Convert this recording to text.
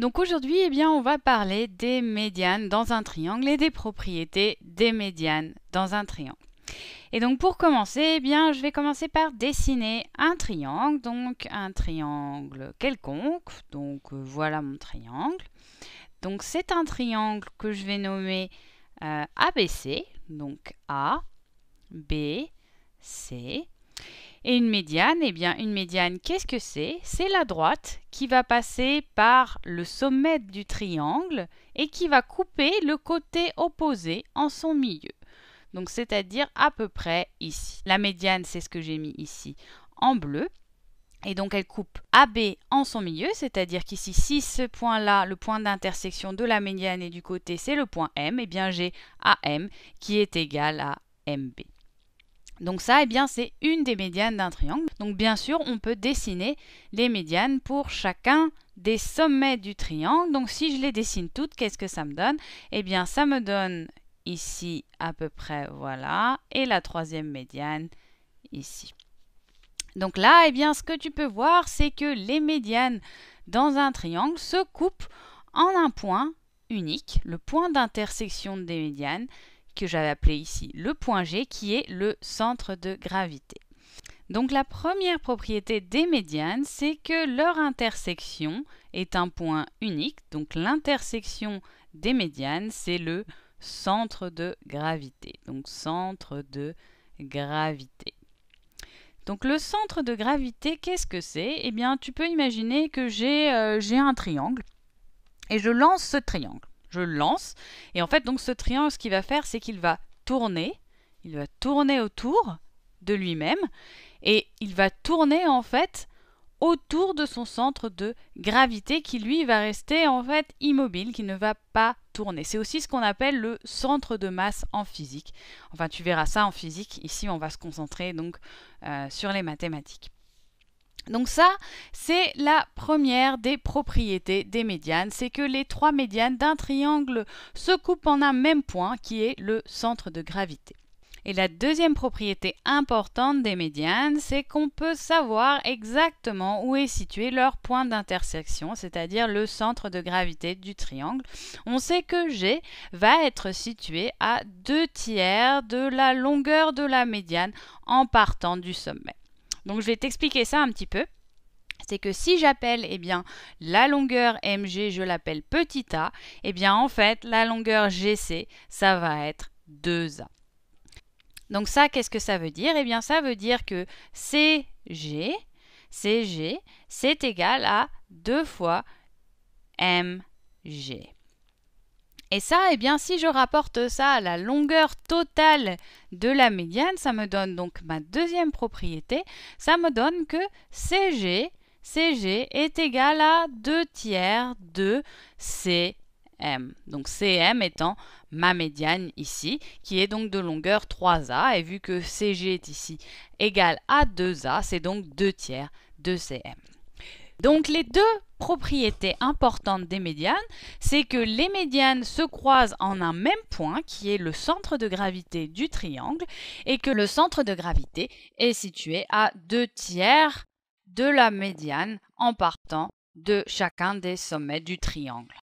Donc aujourd'hui, eh bien, on va parler des médianes dans un triangle et des propriétés des médianes dans un triangle. Et donc pour commencer, eh bien, je vais commencer par dessiner un triangle, donc un triangle quelconque. Donc euh, voilà mon triangle. Donc c'est un triangle que je vais nommer euh, ABC, donc A, B, C. Et une médiane, eh bien une médiane, qu'est-ce que c'est C'est la droite qui va passer par le sommet du triangle et qui va couper le côté opposé en son milieu. Donc c'est-à-dire à peu près ici. La médiane, c'est ce que j'ai mis ici en bleu. Et donc elle coupe AB en son milieu, c'est-à-dire qu'ici, si ce point-là, le point d'intersection de la médiane et du côté, c'est le point M, et eh bien j'ai AM qui est égal à MB. Donc ça, eh bien, c'est une des médianes d'un triangle. Donc bien sûr, on peut dessiner les médianes pour chacun des sommets du triangle. Donc si je les dessine toutes, qu'est-ce que ça me donne Eh bien, ça me donne ici à peu près, voilà, et la troisième médiane ici. Donc là, eh bien, ce que tu peux voir, c'est que les médianes dans un triangle se coupent en un point unique, le point d'intersection des médianes, que j'avais appelé ici le point G, qui est le centre de gravité. Donc la première propriété des médianes, c'est que leur intersection est un point unique. Donc l'intersection des médianes, c'est le centre de gravité. Donc centre de gravité. Donc le centre de gravité, qu'est-ce que c'est Eh bien, tu peux imaginer que euh, j'ai un triangle et je lance ce triangle je le lance. Et en fait, donc ce triangle, ce qu'il va faire, c'est qu'il va tourner, il va tourner autour de lui-même, et il va tourner en fait autour de son centre de gravité qui lui va rester en fait immobile, qui ne va pas tourner. C'est aussi ce qu'on appelle le centre de masse en physique. Enfin, tu verras ça en physique. Ici, on va se concentrer donc euh, sur les mathématiques. Donc ça, c'est la première des propriétés des médianes, c'est que les trois médianes d'un triangle se coupent en un même point qui est le centre de gravité. Et la deuxième propriété importante des médianes, c'est qu'on peut savoir exactement où est situé leur point d'intersection, c'est-à-dire le centre de gravité du triangle. On sait que G va être situé à deux tiers de la longueur de la médiane en partant du sommet. Donc je vais t'expliquer ça un petit peu. C'est que si j'appelle eh bien la longueur mg, je l'appelle petit a, eh bien en fait la longueur gc, ça va être 2a. Donc ça, qu'est-ce que ça veut dire Eh bien ça veut dire que cg, cg, c'est égal à 2 fois mg. Et ça, eh bien, si je rapporte ça à la longueur totale de la médiane, ça me donne donc ma deuxième propriété, ça me donne que CG, CG est égal à 2 tiers de CM. Donc CM étant ma médiane ici, qui est donc de longueur 3A, et vu que CG est ici égal à 2A, c'est donc 2 tiers de CM. Donc les deux propriétés importantes des médianes, c'est que les médianes se croisent en un même point qui est le centre de gravité du triangle et que le centre de gravité est situé à deux tiers de la médiane en partant de chacun des sommets du triangle.